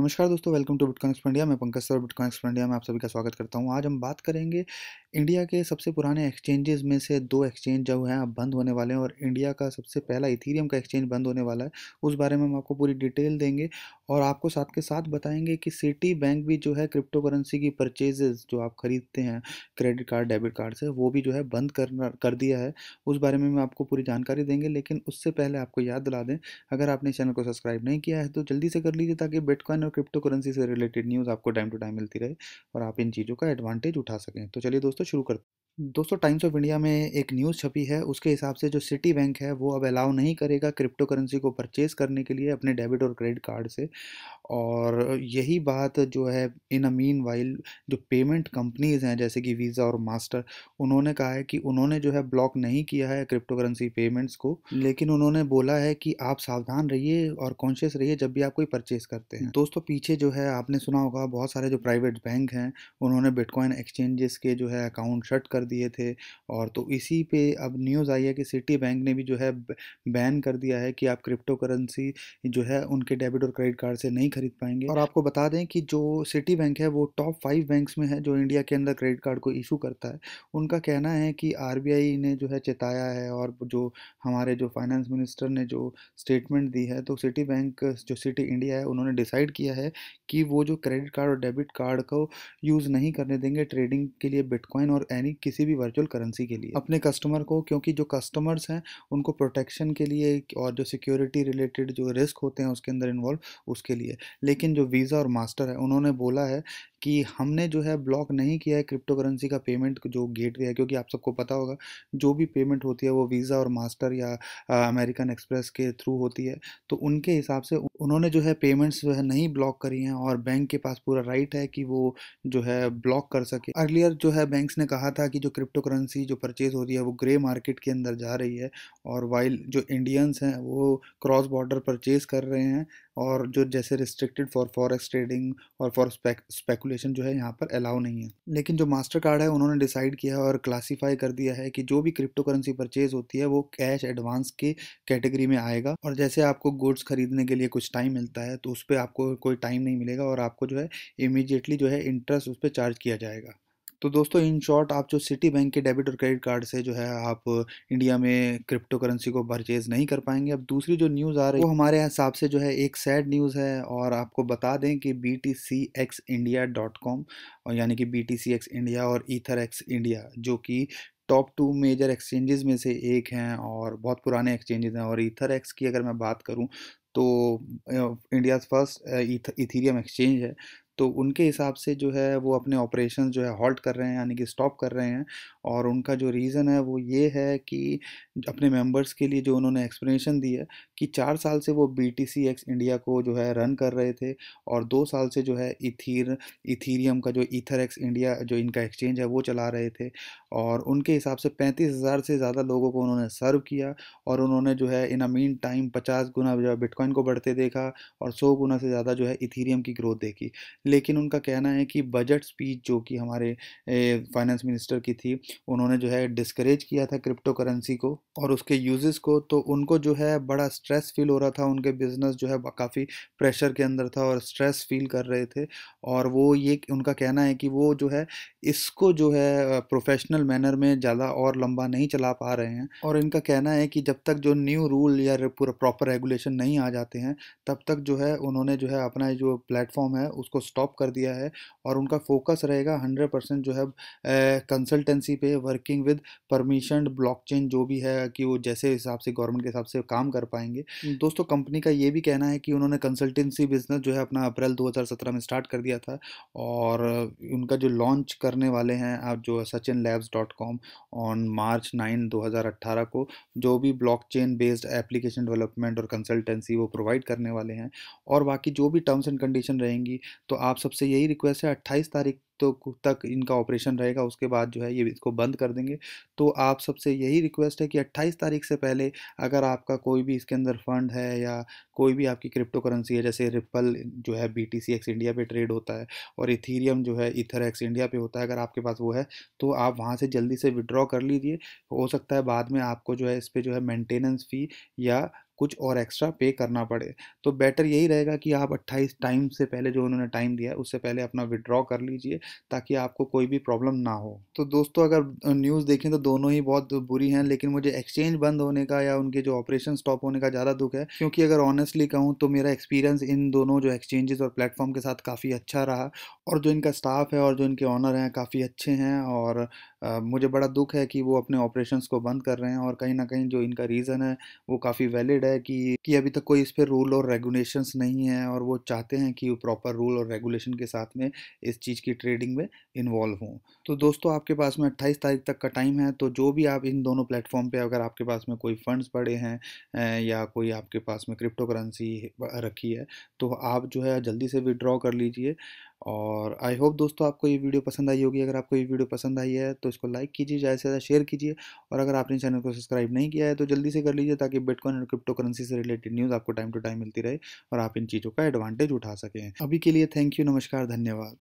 नमस्कार दोस्तों welcome to Bitcoin Expro India मैं Pankaj sir Bitcoin Expro India में आप सभी का स्वागत करता हूं आज हम बात करेंगे इंडिया के सबसे पुराने एक्सचेंजेस में से दो एक्सचेंज जो हैं अब बंद होने वाले हैं और इंडिया का सबसे पहला इथीरियम का एक्सचेंज बंद होने वाला है उस बारे में हम आपको पूरी डिटेल देंगे और आपको साथ के साथ बताएंगे कि सिटी बैंक भी जो है क्रिप्टो करेंसी की परचेजेज जो आप खरीदते हैं क्रेडिट कार्ड डेबिट कार्ड से वो भी जो है बंद करना कर दिया है उस बारे में हम आपको पूरी जानकारी देंगे लेकिन उससे पहले आपको याद दिला दें अगर आपने चैनल को सब्सक्राइब नहीं किया है तो जल्दी से कर लीजिए ताकि बिटकॉइन और क्रिप्टो करेंसी से रिलेटेड न्यूज़ आपको टाइम टू टाइम मिलती रहे और आप इन चीज़ों का एडवांटेज उठा सकें तो चलिए दोस्तों शुरू करते दोस्तों टाइम्स ऑफ इंडिया में एक न्यूज़ छपी है उसके हिसाब से जो सिटी बैंक है वो अब अलाउ नहीं करेगा क्रिप्टो करेंसी को परचेज़ करने के लिए अपने डेबिट और क्रेडिट कार्ड से और यही बात जो है इन अ मीन वाइल जो पेमेंट कंपनीज़ हैं जैसे कि वीज़ा और मास्टर उन्होंने कहा है कि उन्होंने जो है ब्लॉक नहीं किया है क्रिप्टो करेंसी पेमेंट्स को लेकिन उन्होंने बोला है कि आप सावधान रहिए और कॉन्शियस रहिए जब भी आप कोई परचेज़ करते हैं दोस्तों पीछे जो है आपने सुना होगा बहुत सारे जो प्राइवेट बैंक हैं उन्होंने बिटकॉइन एक्सचेंजेस के जो है अकाउंट शट कर दिए थे और तो इसी पे अब न्यूज़ आई है कि सिटी बैंक ने भी जो है बैन कर दिया है कि आप क्रिप्टो करेंसी जो है उनके डेबिट और क्रेडिट कार्ड से नहीं खरीद पाएंगे और आपको बता दें कि जो सिटी बैंक है वो टॉप फाइव बैंक्स में है जो इंडिया के अंदर क्रेडिट कार्ड को इशू करता है उनका कहना है कि आर ने जो है चेताया है और जो हमारे जो फाइनेंस मिनिस्टर ने जो स्टेटमेंट दी है तो सिटी बैंक जो सिटी इंडिया है उन्होंने डिसाइड किया है कि वो जो क्रेडिट कार्ड और डेबिट कार्ड को यूज़ नहीं करने देंगे ट्रेडिंग के लिए बिटकॉइन और एनी किसी किसी भी वर्चुअल करेंसी के लिए अपने कस्टमर को क्योंकि जो कस्टमर्स हैं उनको प्रोटेक्शन के लिए और जो सिक्योरिटी रिलेटेड जो रिस्क होते हैं उसके अंदर इन्वॉल्व उसके लिए लेकिन जो वीज़ा और मास्टर है उन्होंने बोला है कि हमने जो है ब्लॉक नहीं किया है क्रिप्टो करेंसी का पेमेंट जो गेट है क्योंकि आप सबको पता होगा जो भी पेमेंट होती है वो वीज़ा और मास्टर या अमेरिकन एक्सप्रेस के थ्रू होती है तो उनके हिसाब से उन्होंने जो है पेमेंट्स जो है नहीं ब्लॉक करी हैं और बैंक के पास पूरा राइट है कि वो जो है ब्लॉक कर सके अर्लियर जो है बैंक्स ने कहा था कि जो क्रिप्टो करेंसी जो परचेज़ हो रही है वो ग्रे मार्केट के अंदर जा रही है और वाइल जो इंडियंस हैं वो क्रॉस बॉर्डर परचेज़ कर रहे हैं और जो जैसे रिस्ट्रिक्टेड फॉर फॉरेक्स ट्रेडिंग और फॉर स्पेकुलेशन जो है यहाँ पर अलाउ नहीं है लेकिन जो मास्टर कार्ड है उन्होंने डिसाइड किया है और क्लासीफाई कर दिया है कि जो भी क्रिप्टो करेंसी परचेज होती है वो कैश एडवांस के कैटेगरी में आएगा और जैसे आपको गुड्स खरीदने के लिए कुछ टाइम मिलता है तो उस पर आपको कोई टाइम नहीं मिलेगा और आपको जो है इमीजिएटली जो है इंटरेस्ट उस पर चार्ज किया जाएगा तो दोस्तों इन शॉर्ट आप जो सिटी बैंक के डेबिट और क्रेडिट कार्ड से जो है आप इंडिया में क्रिप्टो करेंसी को परचेज नहीं कर पाएंगे अब दूसरी जो न्यूज़ आ रही है वो हमारे हिसाब से जो है एक सैड न्यूज़ है और आपको बता दें कि B T C X India dot com यानी कि B T C X India और ईथर एक्स इंडिया जो कि टॉप टू मेजर एक्सचेंजेस में से एक हैं और बहुत पुराने एक्सचेंजेस हैं और ईथर एक्स की अगर मैं बात करूं तो इंडियाज़ फर्स्ट इथीरियम एक्सचेंज है तो उनके हिसाब से जो है वो अपने ऑपरेशन जो है हॉल्ट कर रहे हैं यानी कि स्टॉप कर रहे हैं और उनका जो रीज़न है वो ये है कि अपने मेंबर्स के लिए जो उन्होंने एक्सप्लेनेशन दी है कि चार साल से वो B T C X India को जो है रन कर रहे थे और दो साल से जो है इथीर इथीरियम का जो इथर एक्स इंडिया जो इनका एक्सचेंज है वो चला रहे थे और उनके हिसाब से पैंतीस हज़ार से ज़्यादा लोगों को उन्होंने सर्व किया और उन्होंने जो है इन अ मीन टाइम पचास गुना जो है बिटकॉइन को बढ़ते देखा और सौ गुना से ज़्यादा जो है इथीरियम की ग्रोथ देखी लेकिन उनका कहना है कि बजट स्पीच जो कि हमारे फाइनेंस मिनिस्टर की थी उन्होंने जो है डिस्करेज किया था क्रिप्टो करेंसी को और उसके यूजेस को तो उनको जो है बड़ा स्ट्रेस फील हो रहा था उनके बिजनेस जो है काफ़ी प्रेशर के अंदर था और स्ट्रेस फील कर रहे थे और वो ये उनका कहना है कि वो जो है इसको जो है प्रोफेशनल मैनर में ज़्यादा और लंबा नहीं चला पा रहे हैं और इनका कहना है कि जब तक जो न्यू रूल या पूरा प्रॉपर रेगुलेशन नहीं आ जाते हैं तब तक जो है उन्होंने जो है अपना जो प्लेटफॉर्म है उसको स्टॉप स्टॉप कर दिया है और उनका फोकस रहेगा हंड्रेड परसेंट जो है कंसल्टेंसी पे वर्किंग विद परमिशन ब्लॉकचेन जो भी है कि वो जैसे हिसाब से गवर्नमेंट के हिसाब से काम कर पाएंगे हम्म। दोस्तों कंपनी का ये भी कहना है कि उन्होंने कंसल्टेंसी बिजनेस जो है अपना अप्रैल 2017 में स्टार्ट कर दिया था और उनका जो लॉन्च करने वाले हैं आप जो Sachin labs dot com on March nine दो को जो भी ब्लॉकचेन बेस्ड एप्लीकेशन डेवलपमेंट और कंसल्टेंसी वो प्रोवाइड करने वाले हैं और बाकी जो भी टर्म्स एंड कंडीशन रहेंगी तो आप आप सबसे यही रिक्वेस्ट है अट्ठाईस तारीख तो तक इनका ऑपरेशन रहेगा उसके बाद जो है ये इसको बंद कर देंगे तो आप सबसे यही रिक्वेस्ट है कि 28 तारीख से पहले अगर आपका कोई भी इसके अंदर फंड है या कोई भी आपकी क्रिप्टो करेंसी है जैसे रिपल जो है बी टी एक्स इंडिया पे ट्रेड होता है और इथीरियम जो है इथर एक्स इंडिया पे होता है अगर आपके पास वो है तो आप वहाँ से जल्दी से विड्रॉ कर लीजिए हो सकता है बाद में आपको जो है इस पर जो है मेंटेनेंस फ़ी या कुछ और एक्स्ट्रा पे करना पड़े तो बेटर यही रहेगा कि आप 28 टाइम से पहले जो उन्होंने टाइम दिया उससे पहले अपना विड्रॉ कर लीजिए ताकि आपको कोई भी प्रॉब्लम ना हो तो दोस्तों अगर न्यूज़ देखें तो दोनों ही बहुत बुरी हैं लेकिन मुझे एक्सचेंज बंद होने का या उनके जो ऑपरेशन स्टॉप होने का ज़्यादा दुख है क्योंकि अगर ऑनेस्टली कहूँ तो मेरा एक्सपीरियंस इन दोनों जो एक्सचेंजेस और प्लेटफॉर्म के साथ काफ़ी अच्छा रहा और जो इनका स्टाफ है और जो इनके ऑनर हैं काफ़ी अच्छे हैं और मुझे बड़ा दुख है कि वो अपने ऑपरेशंस को बंद कर रहे हैं और कहीं ना कहीं जो इनका रीज़न है वो काफ़ी वैलिड है कि कि अभी तक कोई इस पर रूल और रेगुलेशंस नहीं है और वो चाहते हैं कि प्रॉपर रूल और रेगुलेशन के साथ में इस चीज़ की ट्रेडिंग में इन्वॉल्व हों तो दोस्तों आपके पास में अट्ठाईस तारीख तक का टाइम है तो जो भी आप इन दोनों प्लेटफॉर्म पर अगर आपके पास में कोई फंड्स पड़े हैं या कोई आपके पास में क्रिप्टो करेंसी रखी है तो आप जो है जल्दी से विड्रॉ कर लीजिए और आई होप दोस्तों आपको ये वीडियो पसंद आई होगी अगर आपको ये वीडियो पसंद आई है तो इसको लाइक कीजिए ज़्यादा से ज़्यादा शेयर कीजिए और अगर आपने चैनल को सब्सक्राइब नहीं किया है तो जल्दी से कर लीजिए ताकि बिटकॉइन और क्रिप्टो करेंसी से रिलेटेड न्यूज़ आपको टाइम टू टाइम मिलती रहे और आप इन चीज़ों का एडवांटेज उठा सकें अभी के लिए थैंक यू नमस्कार धन्यवाद